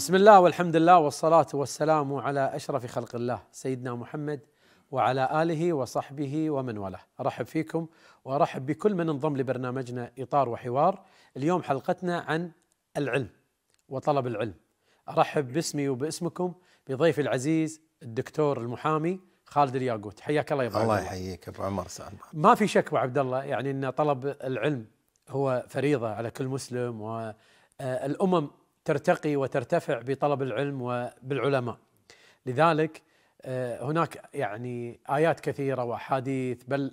بسم الله والحمد لله والصلاة والسلام على أشرف خلق الله سيدنا محمد وعلى آله وصحبه ومن والاه أرحب فيكم وأرحب بكل من انضم لبرنامجنا إطار وحوار اليوم حلقتنا عن العلم وطلب العلم أرحب باسمي وباسمكم بضيفي العزيز الدكتور المحامي خالد الياقوت حياك الله يا ابو الله يحييك ابو عمر سالم ما في شك ابو عبد الله يعني ان طلب العلم هو فريضه على كل مسلم والامم ترتقي وترتفع بطلب العلم وبالعلماء لذلك آه، هناك يعني آيات كثيرة وأحاديث بل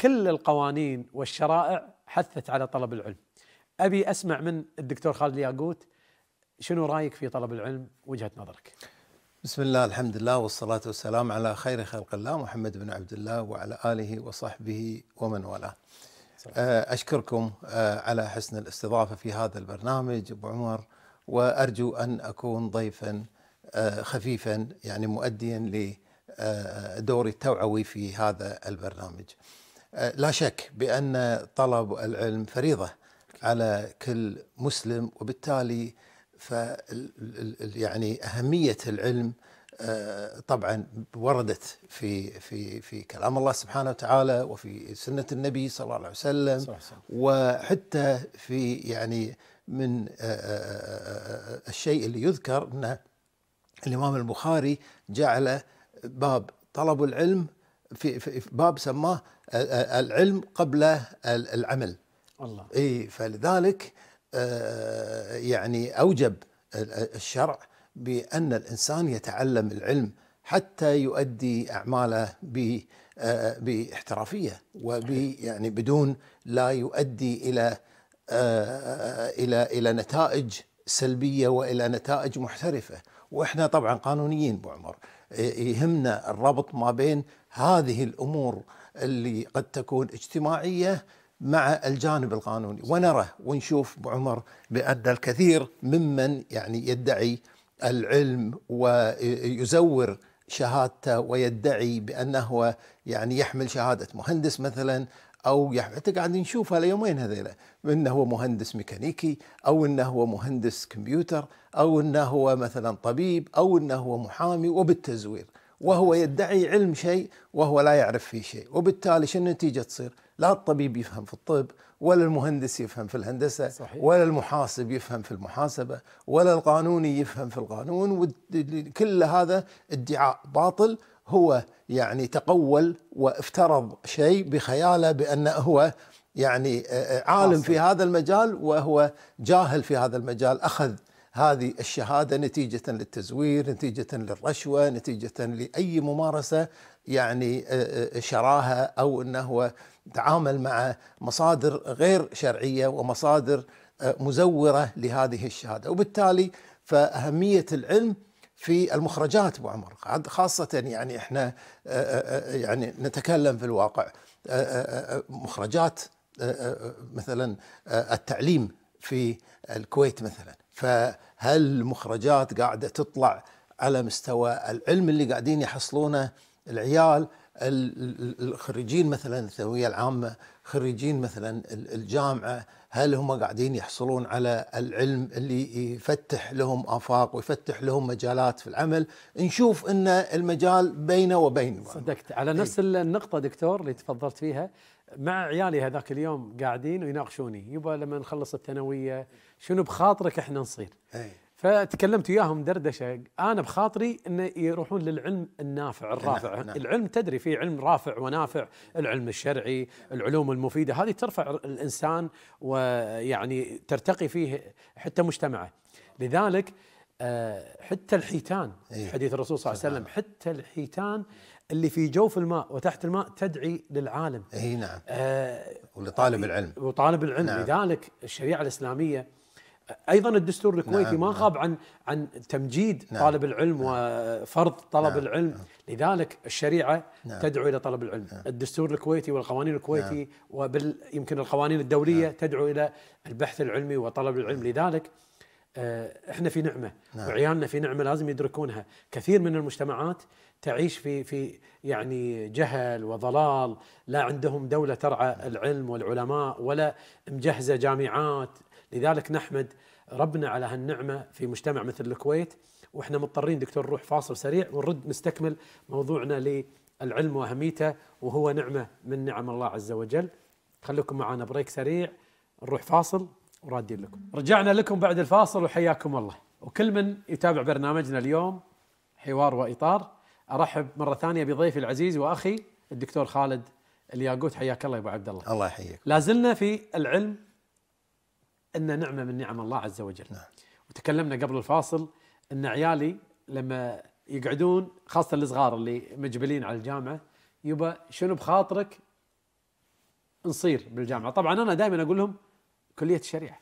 كل القوانين والشرائع حثت على طلب العلم أبي أسمع من الدكتور خالد ياقوت شنو رايك في طلب العلم وجهه نظرك؟ بسم الله الحمد لله والصلاه والسلام على خير خلق الله محمد بن عبد الله وعلى اله وصحبه ومن والاه. آه، اشكركم آه، على حسن الاستضافه في هذا البرنامج ابو عمر وأرجو أن أكون ضيفا آه، خفيفا يعني مؤديا لدوري آه، التوعوي في هذا البرنامج آه، لا شك بأن طلب العلم فريضة على كل مسلم وبالتالي ف يعني أهمية العلم طبعا وردت في في في كلام الله سبحانه وتعالى وفي سنه النبي صلى الله عليه وسلم صح صح. وحتى في يعني من آه، آه، آه، الشيء اللي يذكر أن الإمام البخاري جعل باب طلب العلم في, باب سماه العلم قبل العمل الله اي فلذلك يعني اوجب الشرع بان الانسان يتعلم العلم حتى يؤدي اعماله ب باحترافيه وب يعني بدون لا يؤدي الى آه، آه، آه، الى الى نتائج سلبيه والى نتائج محترفه واحنا طبعا قانونيين بعمر عمر يهمنا الربط ما بين هذه الامور اللي قد تكون اجتماعيه مع الجانب القانوني ونرى ونشوف بعمر عمر بان الكثير ممن يعني يدعي العلم ويزور شهادته ويدعي بانه يعني يحمل شهاده مهندس مثلا او حتى قاعدين نشوفها اليومين هذيلا انه هو مهندس ميكانيكي او انه هو مهندس كمبيوتر او انه هو مثلا طبيب او انه هو محامي وبالتزوير وهو يدعي علم شيء وهو لا يعرف فيه شيء وبالتالي شو النتيجه تصير لا الطبيب يفهم في الطب ولا المهندس يفهم في الهندسه صحيح. ولا المحاسب يفهم في المحاسبه ولا القانوني يفهم في القانون وكل هذا ادعاء باطل هو يعني تقول وافترض شيء بخياله بأنه هو يعني آه، آه، عالم في هذا المجال وهو جاهل في هذا المجال أخذ هذه الشهادة نتيجة للتزوير نتيجة للرشوة نتيجة لأي ممارسة يعني آه، شراهة أو أنه هو تعامل مع مصادر غير شرعية ومصادر مزورة لهذه الشهادة وبالتالي فأهمية العلم في المخرجات ابو عمر خاصه يعني احنا آه، آه، آه، يعني نتكلم في الواقع مخرجات مثلا التعليم في الكويت مثلا فهل المخرجات قاعده تطلع على مستوى العلم اللي قاعدين يحصلونه العيال الخريجين مثلا الثانويه العامه خريجين مثلا الجامعه هل هم قاعدين يحصلون على العلم اللي يفتح لهم افاق ويفتح لهم مجالات في العمل نشوف ان المجال بينه وبين صدقت على نفس إيه. النقطه دكتور اللي تفضلت فيها مع عيالي هذاك اليوم قاعدين ويناقشوني يبا لما نخلص الثانويه شنو بخاطرك احنا نصير ايه؟ فتكلمت وياهم دردشه انا بخاطري انه يروحون للعلم النافع نعم، الرافع نعم. العلم تدري في علم رافع ونافع العلم الشرعي العلوم المفيده هذه ترفع الانسان ويعني ترتقي فيه حتى مجتمعه لذلك آه، حتى الحيتان إيه. حديث الرسول صلى الله عليه وسلم حتى الحيتان اللي في جوف الماء وتحت الماء تدعي للعالم اي نعم آه ولطالب العلم وطالب العلم نعم. لذلك الشريعه الاسلاميه ايضا الدستور الكويتي نعم ما غاب نعم عن عن تمجيد نعم طالب العلم نعم وفرض طلب نعم العلم نعم لذلك الشريعه نعم تدعو الى طلب العلم نعم الدستور الكويتي والقوانين الكويتي نعم وبال يمكن القوانين الدوليه نعم تدعو الى البحث العلمي وطلب العلم نعم لذلك آه، احنا في نعمه نعم وعيالنا في نعمه لازم يدركونها كثير من المجتمعات تعيش في في يعني جهل وضلال لا عندهم دوله ترعى نعم. العلم والعلماء ولا مجهزه جامعات لذلك نحمد ربنا على هالنعمه في مجتمع مثل الكويت واحنا مضطرين دكتور نروح فاصل سريع ونرد نستكمل موضوعنا للعلم واهميته وهو نعمه من نعم الله عز وجل خليكم معنا بريك سريع نروح فاصل ورادين لكم رجعنا لكم بعد الفاصل وحياكم الله وكل من يتابع برنامجنا اليوم حوار واطار ارحب مره ثانيه بضيفي العزيز واخي الدكتور خالد الياقوت حياك الله يا ابو عبد الله الله يحييك لا زلنا في العلم أن نعمة من نعم الله عز وجل نعم. وتكلمنا قبل الفاصل أن عيالي لما يقعدون خاصة الصغار اللي مجبلين على الجامعة يبا شنو بخاطرك نصير بالجامعة طبعا أنا دائما أقول لهم كلية الشريعة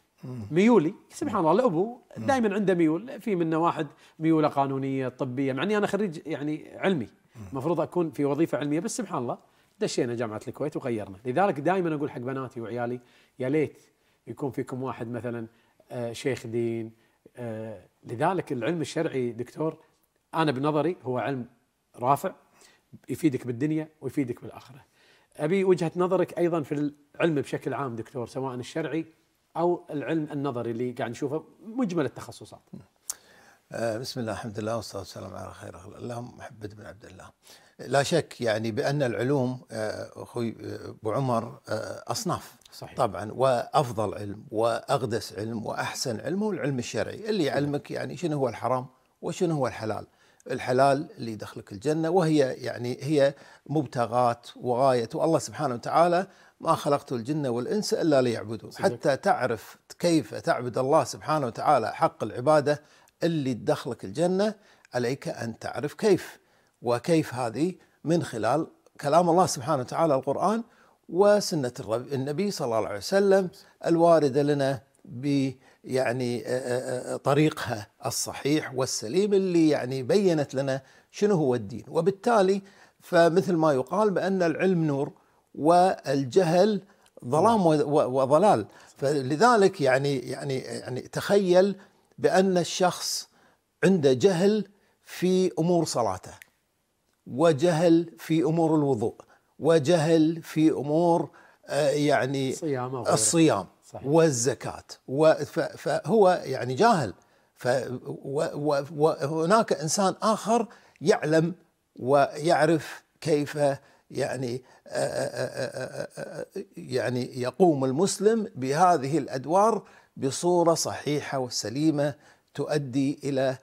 ميولي سبحان الله الابو دائما عنده ميول في منه واحد ميوله قانونيه طبيه مع اني انا خريج يعني علمي المفروض اكون في وظيفه علميه بس سبحان الله دشينا جامعه الكويت وغيرنا لذلك دائما اقول حق بناتي وعيالي يا ليت يكون فيكم واحد مثلا آه، شيخ دين آه، لذلك العلم الشرعي دكتور انا بنظري هو علم رافع يفيدك بالدنيا ويفيدك بالاخره. ابي وجهه نظرك ايضا في العلم بشكل عام دكتور سواء الشرعي او العلم النظري اللي قاعد نشوفه مجمل التخصصات. آه، بسم الله الحمد لله والصلاة والسلام على خير الله محمد بن عبد الله لا شك يعني بأن العلوم آه، أخوي آه، أبو عمر أصناف صحيح. طبعا وأفضل علم وأقدس علم وأحسن علم هو العلم الشرعي اللي يعلمك يعني شنو هو الحرام وشنو هو الحلال الحلال اللي يدخلك الجنة وهي يعني هي مبتغات وغاية والله سبحانه وتعالى ما خلقت الجن والإنس إلا ليعبدون حتى تعرف كيف تعبد الله سبحانه وتعالى حق العبادة اللي تدخلك الجنة عليك أن تعرف كيف وكيف هذه من خلال كلام الله سبحانه وتعالى القرآن وسنة النبي صلى الله عليه وسلم الواردة لنا ب يعني طريقها الصحيح والسليم اللي يعني بينت لنا شنو هو الدين وبالتالي فمثل ما يقال بأن العلم نور والجهل ظلام وضلال فلذلك يعني يعني يعني تخيل بأن الشخص عنده جهل في أمور صلاته وجهل في أمور الوضوء وجهل في أمور آه، يعني الصيام صحيح. والزكاة فهو يعني جاهل وهناك إنسان آخر يعلم ويعرف كيف يعني آه، آه، آه، يعني يقوم المسلم بهذه الادوار بصوره صحيحه وسليمه تؤدي الى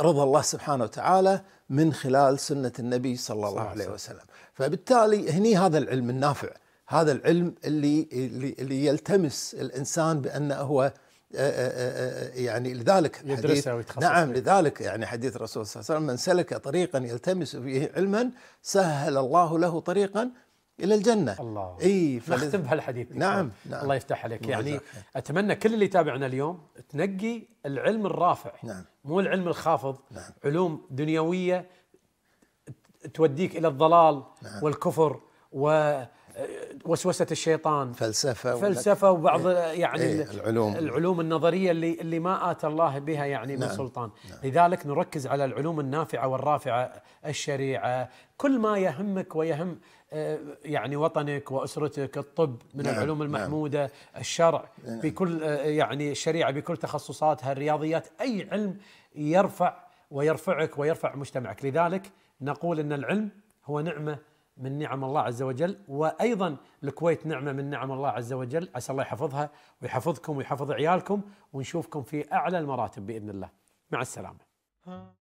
رضا الله سبحانه وتعالى من خلال سنه النبي صلى الله عليه وسلم، فبالتالي هني هذا العلم النافع، هذا العلم اللي اللي يلتمس الانسان بانه هو آه، آه، آه، يعني لذلك حديث نعم لذلك يعني حديث الرسول صلى الله عليه وسلم من سلك طريقا يلتمس فيه علما سهل الله له طريقا الى الجنه الله اي فلذ... نختم بهالحديث نعم, نعم الله يفتح عليك يعني نعم. اتمنى كل اللي يتابعنا اليوم تنقي العلم الرافع نعم مو العلم الخافض نعم علوم دنيويه توديك الى الضلال نعم والكفر و وسوسه الشيطان فلسفه فلسفه وبعض إيه يعني إيه العلوم العلوم النظريه اللي اللي ما اتى الله بها يعني نعم من سلطان نعم لذلك نركز على العلوم النافعه والرافعه الشريعه كل ما يهمك ويهم آه، يعني وطنك واسرتك الطب من نعم العلوم نعم. المحموده نعم الشرع نعم بكل آه، يعني الشريعه بكل تخصصاتها الرياضيات اي علم يرفع ويرفعك ويرفع مجتمعك لذلك نقول ان العلم هو نعمه من نعم الله عز وجل وايضا الكويت نعمه من نعم الله عز وجل عسى الله يحفظها ويحفظكم ويحفظ عيالكم ونشوفكم في اعلى المراتب باذن الله مع السلامه